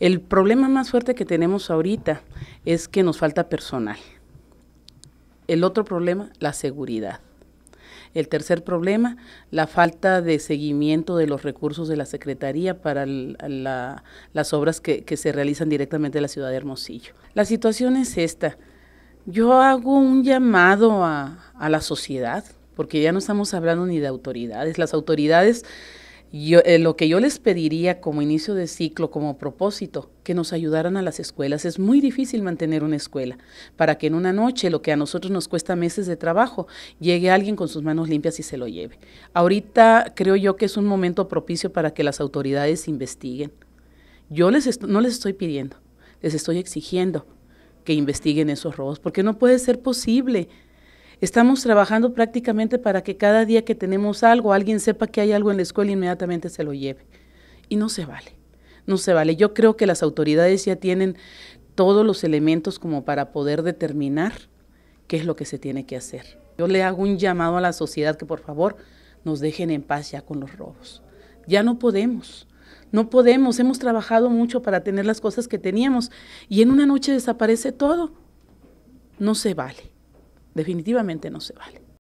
El problema más fuerte que tenemos ahorita es que nos falta personal. El otro problema, la seguridad. El tercer problema, la falta de seguimiento de los recursos de la Secretaría para las obras que, se realizan directamente en la ciudad de Hermosillo. La situación es esta. Yo hago un llamado a, a la sociedad, porque ya no estamos hablando ni de autoridades. Las autoridades eh, lo que yo les pediría como inicio de ciclo, como propósito, que nos ayudaran a las escuelas. Es muy difícil mantener una escuela para que en una noche lo que a nosotros nos cuesta meses de trabajo llegue alguien con sus manos limpias y se lo lleve. Ahorita creo yo que es un momento propicio para que las autoridades investiguen. Yo les no les estoy pidiendo, les estoy exigiendo que investiguen esos robos, porque no puede ser posible Estamos trabajando prácticamente para que cada día que tenemos algo, alguien sepa que hay algo en la escuela y inmediatamente se lo lleve. Y no se vale, no se vale. Yo creo que las autoridades ya tienen todos los elementos como para poder determinar qué es lo que se tiene que hacer. Yo le hago un llamado a la sociedad que por favor nos dejen en paz ya con los robos. Ya no podemos. No podemos, hemos trabajado mucho para tener las cosas que teníamos y en una noche desaparece todo. No se vale definitivamente no se vale.